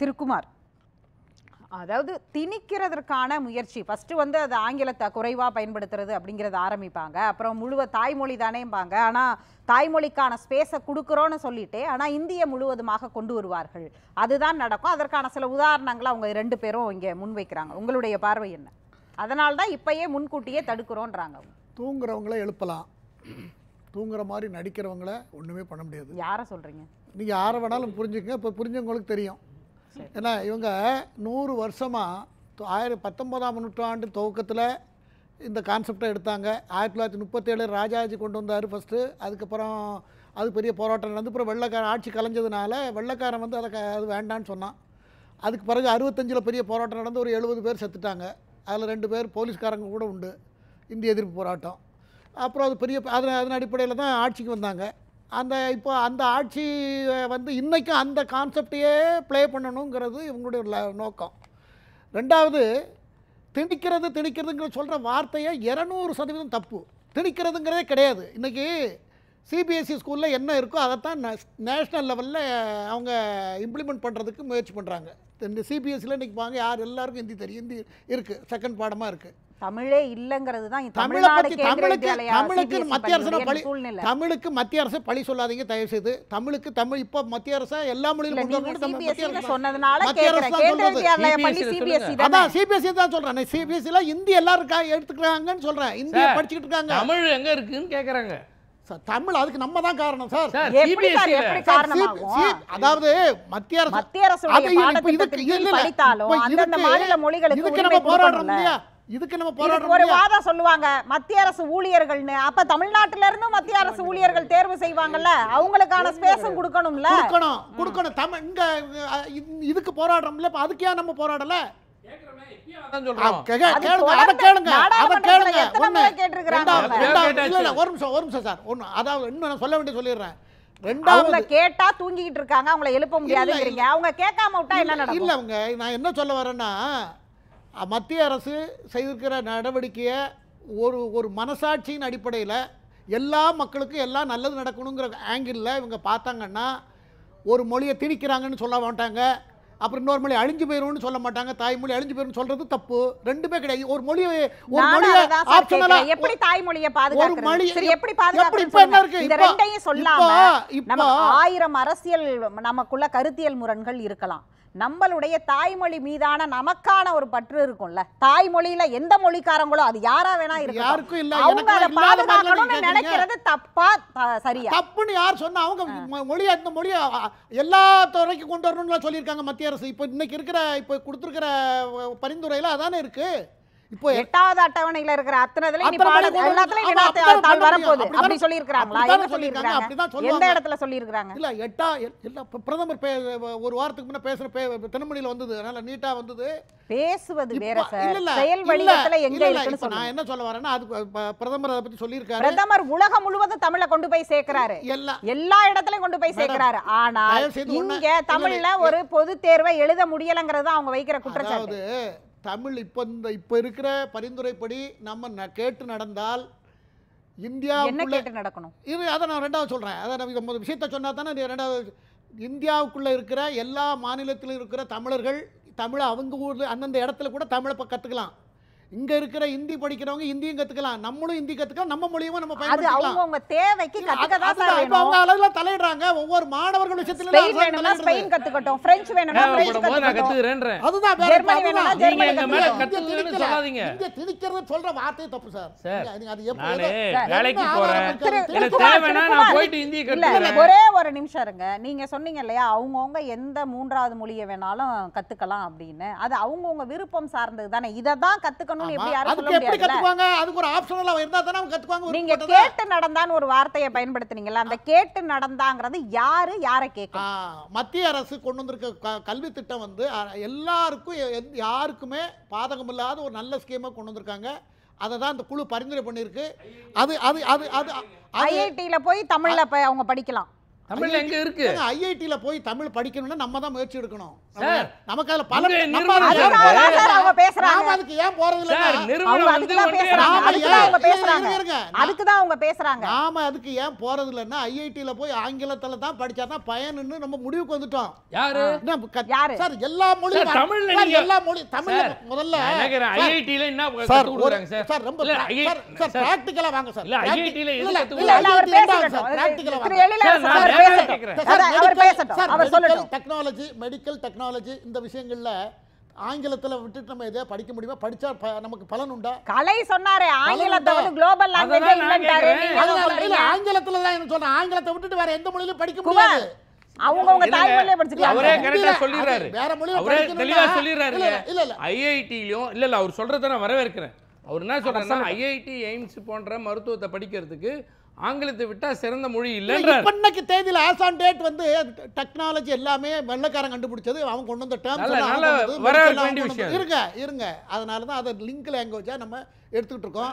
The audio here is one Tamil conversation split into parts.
திருக்குமார் அதாவது திணிக்கிறதற்கான முயற்சி ஃபஸ்ட்டு வந்து அது ஆங்கிலத்தை குறைவாக பயன்படுத்துறது அப்படிங்கிறத ஆரம்பிப்பாங்க அப்புறம் முழுவ தாய்மொழி தானேம்பாங்க ஆனால் தாய்மொழிக்கான ஸ்பேஸை கொடுக்குறோன்னு சொல்லிட்டு ஆனால் இந்திய முழுவதுமாக கொண்டு வருவார்கள் அதுதான் நடக்கும் அதற்கான சில உதாரணங்களை அவங்க ரெண்டு பேரும் இங்கே முன்வைக்கிறாங்க உங்களுடைய பார்வை என்ன அதனால தான் இப்பயே முன்கூட்டியே தடுக்கிறோன்றாங்க தூங்குறவங்கள எழுப்பலாம் தூங்குற மாதிரி நடிக்கிறவங்கள ஒன்றுமே பண்ண முடியாது யாரை சொல்கிறீங்க நீங்கள் யாரை வேணாலும் புரிஞ்சுக்கங்க இப்போ புரிஞ்சவங்களுக்கு தெரியும் ஏன்னா இவங்க நூறு வருஷமாக ஆயிரம் பத்தொம்போதாம் நூற்றாண்டு துவக்கத்தில் இந்த கான்செப்டை எடுத்தாங்க ஆயிரத்தி தொள்ளாயிரத்தி முப்பத்தேழு ராஜாஜி கொண்டு வந்தார் ஃபஸ்ட்டு அதுக்கப்புறம் அது பெரிய போராட்டம் நடந்து அப்புறம் வெள்ளக்காரன் ஆட்சி கலைஞ்சதுனால வெள்ளக்காரன் வந்து அதை க அது வேண்டான்னு சொன்னான் அதுக்கு பிறகு அறுபத்தஞ்சில் பெரிய போராட்டம் நடந்து ஒரு எழுபது பேர் செத்துட்டாங்க அதில் ரெண்டு பேர் போலீஸ்காரங்க கூட உண்டு இந்திய எதிர்ப்பு போராட்டம் அப்புறம் அது பெரிய அதன் அதன் அடிப்படையில் தான் ஆட்சிக்கு வந்தாங்க அந்த இப்போ அந்த ஆட்சி வந்து இன்றைக்கும் அந்த கான்செப்டையே ப்ளே பண்ணணுங்கிறது இவங்களுடைய நோக்கம் ரெண்டாவது திணிக்கிறது திணிக்கிறதுங்கிற சொல்கிற வார்த்தையை இரநூறு சதவீதம் தப்பு திணிக்கிறதுங்கிறதே கிடையாது இன்றைக்கி சிபிஎஸ்சி ஸ்கூலில் என்ன இருக்கோ அதைத்தான் நேஷ்னல் லெவலில் அவங்க இம்ப்ளிமெண்ட் பண்ணுறதுக்கு முயற்சி பண்ணுறாங்க இந்த சிபிஎஸ்சியில் இன்றைக்கி வாங்க யார் எல்லாருக்கும் ஹிந்தி தெரியும் ஹிந்தி இருக்குது செகண்ட் பாடமாக இருக்குது தமிழே இல்லைங்கிறது தான் தமிழை தமிழுக்கு தமிழுக்கு மத்திய அரசு பழி தமிழுக்கு மத்திய அரசு பழி சொல்லாதீங்க தயவு செய்து தமிழுக்கு தமிழ் இப்போ மத்திய அரசு எல்லா மொழியிலும் சொன்னதுனால மத்திய அரசு அதான் சிபிஎஸ்சி தான் சொல்றேன் சிபிஎஸ்சில இந்தி எல்லாருக்கா எடுத்துக்கிறாங்கன்னு சொல்றேன் இந்திய படிச்சுட்டு இருக்காங்க தமிழ் எங்க இருக்குன்னு கேக்குறாங்க தமிழ் அதுக்கு நம்ம தான் காரணம் சார் அதாவது மத்திய அரசு மத்திய அரசு இதுக்கு நம்ம போராடுறோம் இல்லையா இதுக்கு நம்ம போராட ஒரு வாதம் சொல்லுவாங்க மத்திய அரசு ஊழியர்கள்னு அப்ப தமிழ்நாட்டுல இருந்தும் மத்திய அரசு ஊழியர்கள் தேர்வு செய்வாங்கல்ல அவங்களுக்கான ஸ்பேஸும் கொடுக்கணும்ல கொடுக்கணும் கொடுக்கணும் தமிழ் இங்க இதுக்கு போராடுறோம்ல இப்ப அதுக்கே நம்ம போராடல சொல்ல வேண்டிய சொல்லிடுறேன் ரெண்டாவது கேட்டா தூங்கிட்டு இருக்காங்க அவங்கள எழுப்ப முடியாதுங்கிறீங்க அவங்க கேட்காம விட்டா என்ன நடக்கும் அவங்க நான் என்ன சொல்ல வரேன்னா மத்திய அரசு செய்திருக்கிற நடவடிக்கையை ஒரு ஒரு மனசாட்சியின் அடிப்படையில் எல்லா மக்களுக்கும் எல்லாம் நல்லது நடக்கணுங்கிற ஆங்கிளில் இவங்க பார்த்தாங்கன்னா ஒரு மொழியை திணிக்கிறாங்கன்னு சொல்ல மாட்டாங்க அப்புறம் இன்னொரு மொழி அழிஞ்சு போயிரும்னு சொல்ல மாட்டாங்க தாய்மொழி அழிஞ்சு போயிரும் சொல்றது தப்பு ரெண்டுமே கிடையாது ஒரு மொழியை ஒரு மொழியை எப்படி தாய்மொழியை பாதுகாக்கிறது ஒரு மொழி சரி எப்படி பாதுகாக்கிறது இப்போ என்ன இருக்கு இந்த ரெண்டையும் சொல்லாம நம்ம ஆயிரம் அரசியல் நமக்குள்ள கருத்தியல் முரண்கள் இருக்கலாம் நம்மளுடைய தாய்மொழி மீதான நமக்கான ஒரு பற்று இருக்கும்ல தாய்மொழியில எந்த மொழிக்காரங்களோ அது யாரா வேணா இருக்கு யாருக்கும் இல்ல அவங்க அதை பாதுகாக்கணும்னு நினைக்கிறது தப்பா சரியா தப்புன்னு யார் சொன்னா அவங்க மொழி அந்த மொழி எல்லா துறைக்கும் கொண்டு வரணும்னு சொல்லியிருக்காங்க மத்திய அரசு இப்போ இன்னைக்கு இருக்கிற இப்போ கொடுத்துருக்கிற பரிந்துரையில அதானே இருக்கு இப்போ எட்டாவது அட்டவணையில இருக்கிற அத்தனை இதுல எல்லாத்துலயும் இனத்தால் வரப்போகுது அப்படி சொல்லி இருக்காங்களா என்ன சொல்லி இருக்காங்க எந்த இடத்துல சொல்லி இருக்காங்க இல்ல எட்டா இல்ல பிரதமர் ஒரு வாரத்துக்கு முன்ன பேசுற தென்மொழியில வந்தது அதனால நீட்டா வந்தது பேசுவது வேற சார் செயல் வழியத்துல எங்க இருக்குன்னு நான் என்ன சொல்ல வரேன்னா அது பிரதமர் அதை பத்தி சொல்லியிருக்காரு பிரதமர் உலகம் முழுவதும் தமிழ கொண்டு போய் சேர்க்கிறாரு எல்லா இடத்துலயும் கொண்டு போய் சேர்க்கிறாரு ஆனா இங்க தமிழ்ல ஒரு பொது தேர்வை எழுத முடியலங்கிறது அவங்க வைக்கிற குற்றச்சாட்டு தமிழ் இப்போ இந்த இப்போ இருக்கிற பரிந்துரைப்படி நம்ம ந கேட்டு நடந்தால் இந்தியாவுக்குள்ளே நடக்கணும் இது அதை நான் ரெண்டாவது சொல்கிறேன் அதை நம்ம விஷயத்த சொன்னால் தானே ரெண்டாவது இந்தியாவுக்குள்ளே இருக்கிற எல்லா மாநிலத்திலும் இருக்கிற தமிழர்கள் தமிழை அவங்க ஊரில் அந்தந்த இடத்துல கூட தமிழை கற்றுக்கலாம் இங்க இருக்கிற இந்தி படிக்கிறவங்க ஹிந்தியும் கத்துக்கலாம் நம்மளும் இந்தி கத்துக்கலாம் நம்ம மொழியும் நம்ம பயன்படுத்தலாம் அவங்க தேவைக்கு கத்துக்க தான் அவங்க அளவுல தலையிடுறாங்க ஒவ்வொரு மாணவர்கள் விஷயத்துல கத்துக்கட்டும் ஃபிரெஞ்சு வேணும்னா அதுதான் வேற திணிக்கிறது சொல்ற வார்த்தை தப்பு சார் அது எப்படி வேலைக்கு ஒரே ஒரு நிமிஷம் இருங்க நீங்க சொன்னீங்க இல்லையா அவங்கவங்க எந்த மூன்றாவது மொழியை வேணாலும் கத்துக்கலாம் அப்படின்னு அது அவங்கவுங்க விருப்பம் சார்ந்தது தானே இதை தான் கத்துக்கணும் கத்துக்கணும்னு இப்படி யாரும் சொல்ல எப்படி கத்துக்குவாங்க அதுக்கு ஒரு ஆப்ஷனல் அவன் இருந்தா தானே அவங்க கத்துக்குவாங்க நீங்க கேட்டு நடந்தான்னு ஒரு வார்த்தையை பயன்படுத்துனீங்கல்ல அந்த கேட்டு நடந்தாங்கிறது யாரு யாரை கேட்க மத்திய அரசு கொண்டு வந்திருக்க கல்வி திட்டம் வந்து எல்லாருக்கும் யாருக்குமே பாதகம் இல்லாத ஒரு நல்ல ஸ்கீமை கொண்டு வந்திருக்காங்க அதை தான் அந்த குழு பரிந்துரை பண்ணியிருக்கு அது அது அது அது ஐஐடியில் போய் தமிழில் அவங்க படிக்கலாம் தமிழ்ல எங்க இருக்கு ஐஐடில போய் தமிழ் படிக்கணும்னா நம்ம தான் முயற்சி எடுக்கணும் சார் நமக்கு அதுல பல அவங்க பேசுறாங்க அதுக்கு ஏன் போறது இல்ல நிறுவனம் வந்து அவங்க பேசுறாங்க அதுக்கு தான் அவங்க பேசுறாங்க நாம அதுக்கு ஏன் போறது இல்லன்னா ஐஐடியில போய் ஆங்கிலத்துல தான் படிச்சா தான் பயன்னு நம்ம முடிவுக்கு வந்துட்டோம் யாரு யாரு சார் எல்லா மொழியும் தமிழ்ல எல்லா மொழி தமிழ்ல முதல்ல ஐஐடில என்ன சார் சார் ரொம்ப சார் பிராக்டிகலா வாங்க சார் இல்ல ஐஐடியில எது கத்துக்குறாங்க சார் பிராக்டிகலா வாங்க டெக்னாலஜி மெடிக்கல் டெக்னாலஜி இந்த விஷயங்கள்ல ஆங்கிலத்துல விட்டுட்டு நம்ம எதையா படிக்க முடியுமா படிச்சா நமக்கு பலன் உண்டா கலை சொன்னாரே ஆங்கிலத்தை வந்து குளோபல் லாங்குவேஜ் ஆங்கிலத்துல தான் என்ன சொல்றேன் ஆங்கிலத்தை விட்டுட்டு வேற எந்த மொழியிலும் படிக்க முடியாது அவங்க அவங்க தாய்மொழியில படிச்சுக்கலாம் அவரே கரெக்டா சொல்லிடுறாரு வேற மொழியில அவரே தெளிவா சொல்லிடுறாரு இல்ல இல்ல ஐஐடிலயும் இல்ல இல்ல அவர் சொல்றத நான் வரவேற்கிறேன் அவர் என்ன சொல்றாருன்னா ஐஐடி எய்ம்ஸ் போன்ற மருத்துவத்தை படிக்கிறதுக்கு ஆங்கிலத்தை விட்டால் சிறந்த மொழி இல்லை இன்னைக்கு தேதியில் ஆசான் டேட் வந்து டெக்னாலஜி எல்லாமே வெள்ளக்காரன் கண்டுபிடிச்சது அவன் கொண்டு வந்த டேர்ம் இருங்க இருங்க அதனால தான் அதை லிங்க் லாங்குவேஜாக நம்ம எடுத்துக்கிட்டு இருக்கோம்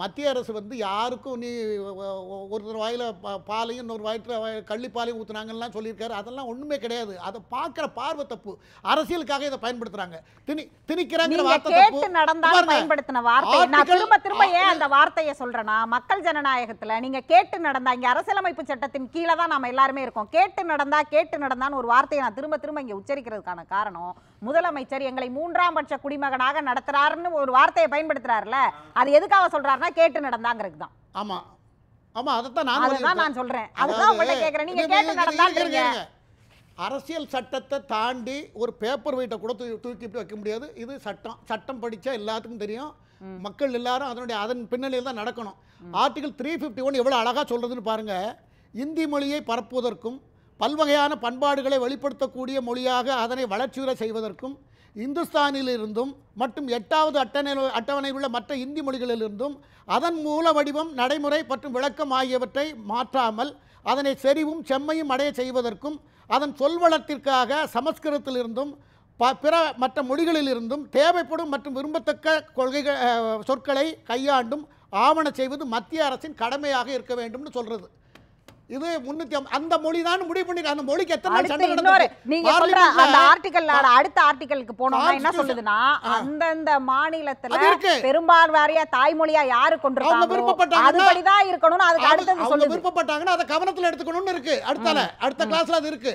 மத்திய அரசு வந்து யாருக்கும் நீ ஒருத்தர் வாயில் பாலையும் இன்னொரு வயிற்றில் கள்ளிப்பாலையும் ஊற்றுனாங்கலாம் சொல்லியிருக்காரு அதெல்லாம் ஒன்றுமே கிடையாது அதை பார்க்குற பார்வை தப்பு அரசியலுக்காக இதை பயன்படுத்துகிறாங்க திணி திணிக்கிறாங்க பயன்படுத்தின வார்த்தை நான் திரும்ப திரும்ப ஏன் அந்த வார்த்தையை சொல்கிறேன்னா மக்கள் ஜனநாயகத்தில் நீங்கள் கேட்டு நடந்தா இங்கே அரசியலமைப்பு சட்டத்தின் கீழே தான் நம்ம எல்லாருமே இருக்கோம் கேட்டு நடந்தா கேட்டு நடந்தான்னு ஒரு வார்த்தையை நான் திரும்ப திரும்ப இங்கே உச்சரிக்கிறதுக்கான காரணம் முதலமைச்சர் எங்களை மூன்றாம் பட்ச குடிமகனாக நடத்துறாருன்னு ஒரு வார்த்தையை பயன்படுத்துறாருல அது எதுக்காக சொல்றாரு நடந்தானா கேட்டு நடந்தாங்கிறது தான் ஆமா ஆமா அதைத்தான் நான் அதுதான் நான் சொல்றேன் அதுதான் உங்கள்ட்ட கேட்கறேன் நீங்க கேட்டு அரசியல் சட்டத்தை தாண்டி ஒரு பேப்பர் வீட்டை கூட தூக்கிட்டு வைக்க முடியாது இது சட்டம் சட்டம் படித்தா எல்லாத்துக்கும் தெரியும் மக்கள் எல்லாரும் அதனுடைய அதன் பின்னணியில் தான் நடக்கணும் ஆர்டிகல் த்ரீ ஃபிஃப்டி ஒன் எவ்வளோ அழகாக சொல்கிறதுன்னு பாருங்கள் இந்தி மொழியை பரப்புவதற்கும் பல்வகையான பண்பாடுகளை வெளிப்படுத்தக்கூடிய மொழியாக அதனை வளர்ச்சியுற செய்வதற்கும் இந்துஸ்தானிலிருந்தும் மற்றும் எட்டாவது அட்டணை அட்டவணையில் உள்ள மற்ற இந்தி மொழிகளிலிருந்தும் அதன் மூல வடிவம் நடைமுறை மற்றும் விளக்கம் ஆகியவற்றை மாற்றாமல் அதனை செறிவும் செம்மையும் அடைய செய்வதற்கும் அதன் சொல்வளத்திற்காக சமஸ்கிருதத்திலிருந்தும் ப பிற மற்ற மொழிகளிலிருந்தும் தேவைப்படும் மற்றும் விரும்பத்தக்க கொள்கைகள் சொற்களை கையாண்டும் ஆவண செய்வது மத்திய அரசின் கடமையாக இருக்க வேண்டும்னு சொல்கிறது இது முன்னூத்தி அந்த மொழி தான் முடிவு பண்ணிருக்க அந்த மொழிக்கு எத்தனை சண்டை நடந்தது நீங்க சொல்ற அந்த ஆர்டிகல் அடுத்த ஆர்டிகலுக்கு போனோம்னா என்ன சொல்லுதுன்னா அந்தந்த மாநிலத்துல பெரும்பான்வாரியா தாய்மொழியா யாரு கொண்டு அவங்க விருப்பப்பட்டாங்க அதுபடி இருக்கணும்னு அதுக்கு அடுத்தது சொல்லுது விருப்பப்பட்டாங்கன்னா அத கவனத்துல எடுத்துக்கணும்னு இருக்கு அடுத்தால அடுத்த கிளாஸ்ல அது இருக்கு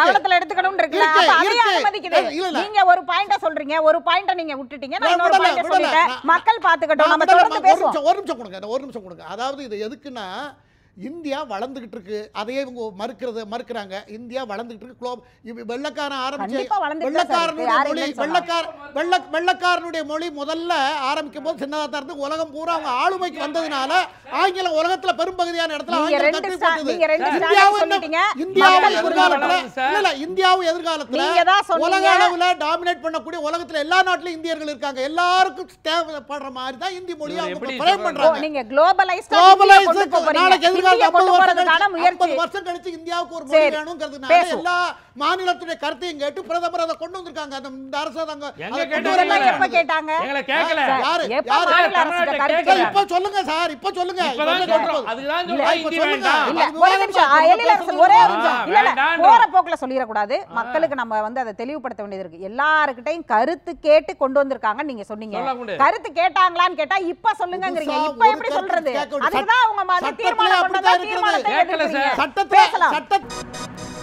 கவனத்துல எடுத்துக்கணும்னு இருக்கு நீங்க ஒரு பாயிண்ட சொல்றீங்க ஒரு பாயிண்ட நீங்க விட்டுட்டீங்க நான் மக்கள் பாத்துக்கிட்டோம் நம்ம தொடர்ந்து பேசுவோம் ஒரு நிமிஷம் கொடுங்க ஒரு நிமிஷம் கொடுங்க அதாவது இது எதுக்குன்னா இந்தியா வளர்ந்துகிட்டு இருக்கு அதையே இவங்க மறுக்கிறது மறுக்கிறாங்க இந்தியா வளர்ந்துகிட்டு இருக்கு வெள்ளக்காரன் ஆரம்பிச்சு வெள்ளக்காரனுடைய மொழி வெள்ளக்கார வெள்ள வெள்ளக்காரனுடைய மொழி முதல்ல ஆரம்பிக்கும் போது சின்னதாக தான் இருந்து உலகம் பூரா அவங்க ஆளுமைக்கு வந்ததுனால ஆங்கிலம் உலகத்துல பெரும்பகுதியான இடத்துல ஆங்கிலம் கட்டி இந்தியாவும் இந்தியாவும் எதிர்காலத்துல இல்ல இந்தியாவும் எதிர்காலத்துல உலக அளவுல டாமினேட் பண்ணக்கூடிய உலகத்துல எல்லா நாட்டிலும் இந்தியர்கள் இருக்காங்க எல்லாருக்கும் தேவைப்படுற மாதிரி தான் இந்தி மொழியை அவங்க பண்றாங்க நீங்க குளோபலைஸ் குளோபலைஸ் நாளைக்கு வருஷம் கழிச்சு இந்தியாவுக்கு ஒரு மொழி வேணும்ங்கிறதுனால சொல்லிடக்கூடாது மக்களுக்கு நம்ம வந்து அதை தெளிவுபடுத்த வேண்டியது இருக்கு எல்லாருக்கிட்டையும் கருத்து கேட்டு கொண்டு வந்திருக்காங்க நீங்க சொன்னீங்க கருத்து கேட்டாங்களான்னு கேட்டா இப்ப சொல்லுங்க இப்ப எப்படி சொல்றது அதுக்குதான் உங்க தீர்மானம் அப்படிதான் சட்டத்தில்